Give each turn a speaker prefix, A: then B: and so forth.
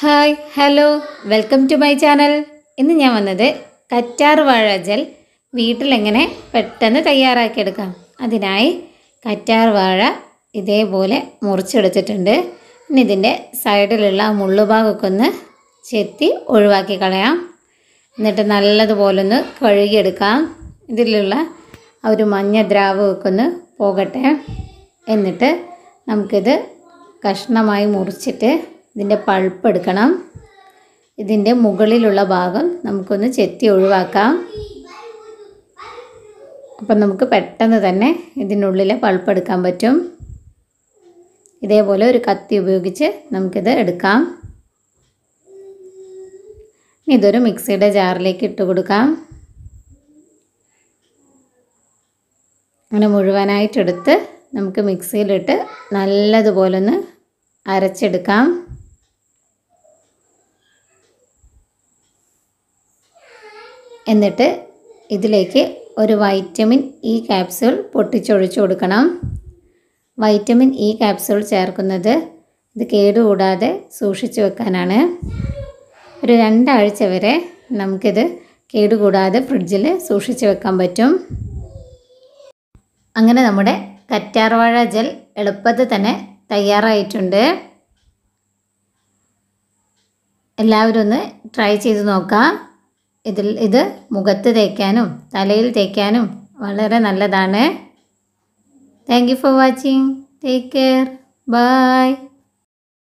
A: hi hello welcome to my channel ഇന്ന് ഞാൻ വന്നത് കറ്റാർ വാഴ ജെൽ വീട്ടിലെങ്ങനെ പെട്ടെന്ന് തയ്യാറാക്കിയെടുക്കാം അതിനായി കറ്റാർ വാഴ ഇതേപോലെ മുറിച്ചെടുത്തിട്ടുണ്ട് ഇനി ഇതിൻ്റെ സൈഡിലുള്ള മുള്ളുഭാഗമൊക്കെ ഒന്ന് ചെത്തി ഒഴിവാക്കി കളയാം എന്നിട്ട് നല്ലതുപോലെ ഒന്ന് കഴുകിയെടുക്കാം ഇതിലുള്ള ഒരു മഞ്ഞ ദ്രാവമൊക്കെ ഒന്ന് പോകട്ടെ എന്നിട്ട് നമുക്കിത് കഷ്ണമായി മുറിച്ചിട്ട് ഇതിൻ്റെ പഴുപ്പ് എടുക്കണം ഇതിൻ്റെ മുകളിലുള്ള ഭാഗം നമുക്കൊന്ന് ചെത്തി ഒഴിവാക്കാം അപ്പം നമുക്ക് പെട്ടെന്ന് തന്നെ ഇതിനുള്ളിൽ പൾപ്പ് എടുക്കാൻ പറ്റും ഇതേപോലെ ഒരു കത്തി ഉപയോഗിച്ച് നമുക്കിത് എടുക്കാം ഇതൊരു മിക്സിയുടെ ജാറിലേക്ക് ഇട്ട് കൊടുക്കാം അങ്ങനെ മുഴുവനായിട്ടെടുത്ത് നമുക്ക് മിക്സിയിലിട്ട് നല്ലതുപോലൊന്ന് അരച്ചെടുക്കാം എന്നിട്ട് ഇതിലേക്ക് ഒരു വൈറ്റമിൻ ഇ e ക്യാപ്സ്യൂൾ പൊട്ടിച്ചൊഴിച്ചു കൊടുക്കണം വൈറ്റമിൻ ഇ ക്യാപ്സ്യൂൾ ചേർക്കുന്നത് ഇത് കേടുകൂടാതെ സൂക്ഷിച്ചു വെക്കാനാണ് ഒരു രണ്ടാഴ്ച വരെ നമുക്കിത് കേടുകൂടാതെ ഫ്രിഡ്ജിൽ സൂക്ഷിച്ചു വെക്കാൻ പറ്റും അങ്ങനെ നമ്മുടെ കറ്റാർവാഴ ജെൽ എളുപ്പത്തിൽ തന്നെ തയ്യാറായിട്ടുണ്ട് എല്ലാവരും ഒന്ന് ട്രൈ ചെയ്ത് നോക്കാം ഇതിൽ ഇത് മുഖത്ത് തേക്കാനും തലയിൽ തേക്കാനും വളരെ നല്ലതാണ് thank you for watching take care by